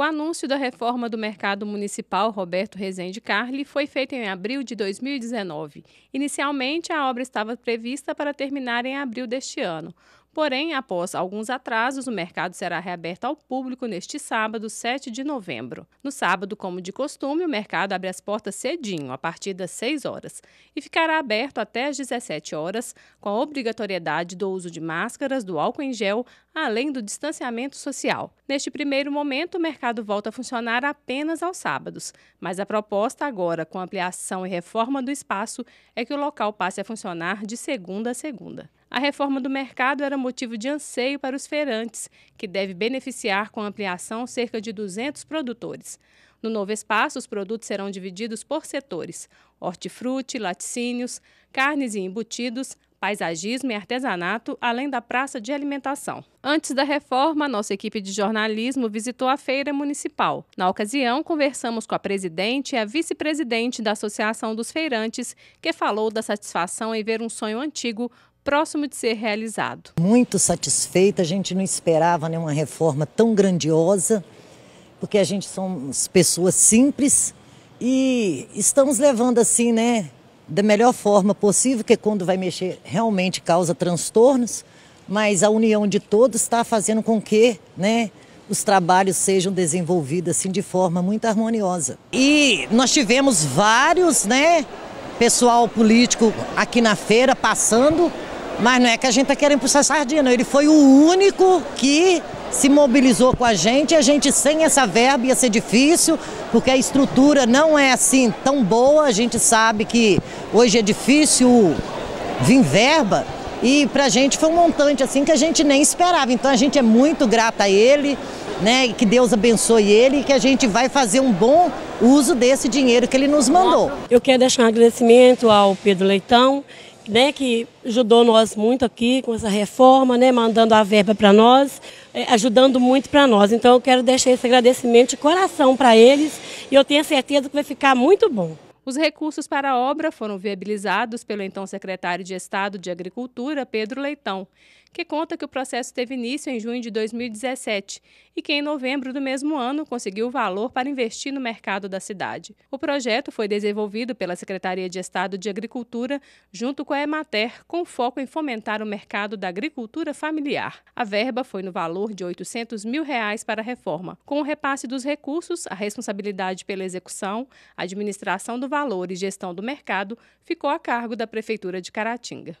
O anúncio da reforma do mercado municipal Roberto Rezende Carli foi feito em abril de 2019. Inicialmente, a obra estava prevista para terminar em abril deste ano. Porém, após alguns atrasos, o mercado será reaberto ao público neste sábado, 7 de novembro. No sábado, como de costume, o mercado abre as portas cedinho, a partir das 6 horas, e ficará aberto até as 17 horas, com a obrigatoriedade do uso de máscaras, do álcool em gel, além do distanciamento social. Neste primeiro momento, o mercado volta a funcionar apenas aos sábados, mas a proposta agora, com ampliação e reforma do espaço, é que o local passe a funcionar de segunda a segunda. A reforma do mercado era motivo de anseio para os feirantes, que deve beneficiar com ampliação cerca de 200 produtores. No novo espaço, os produtos serão divididos por setores: hortifruti, laticínios, carnes e embutidos, paisagismo e artesanato, além da praça de alimentação. Antes da reforma, nossa equipe de jornalismo visitou a feira municipal. Na ocasião, conversamos com a presidente e a vice-presidente da Associação dos Feirantes, que falou da satisfação em ver um sonho antigo próximo de ser realizado. Muito satisfeita, a gente não esperava nenhuma né, reforma tão grandiosa, porque a gente somos pessoas simples e estamos levando assim, né, da melhor forma possível, que é quando vai mexer realmente causa transtornos, mas a união de todos está fazendo com que, né, os trabalhos sejam desenvolvidos assim de forma muito harmoniosa. E nós tivemos vários, né, pessoal político aqui na feira passando mas não é que a gente está querendo puxar Sardinha, Ele foi o único que se mobilizou com a gente. A gente sem essa verba ia ser difícil, porque a estrutura não é assim tão boa. A gente sabe que hoje é difícil vir verba. E para a gente foi um montante assim que a gente nem esperava. Então a gente é muito grata a ele, né? E que Deus abençoe ele e que a gente vai fazer um bom uso desse dinheiro que ele nos mandou. Eu quero deixar um agradecimento ao Pedro Leitão né, que ajudou nós muito aqui com essa reforma, né, mandando a verba para nós, é, ajudando muito para nós. Então eu quero deixar esse agradecimento de coração para eles e eu tenho certeza que vai ficar muito bom. Os recursos para a obra foram viabilizados pelo então secretário de Estado de Agricultura, Pedro Leitão que conta que o processo teve início em junho de 2017 e que em novembro do mesmo ano conseguiu valor para investir no mercado da cidade. O projeto foi desenvolvido pela Secretaria de Estado de Agricultura junto com a Emater, com foco em fomentar o mercado da agricultura familiar. A verba foi no valor de 800 mil reais para a reforma, com o repasse dos recursos, a responsabilidade pela execução, administração do valor e gestão do mercado ficou a cargo da Prefeitura de Caratinga.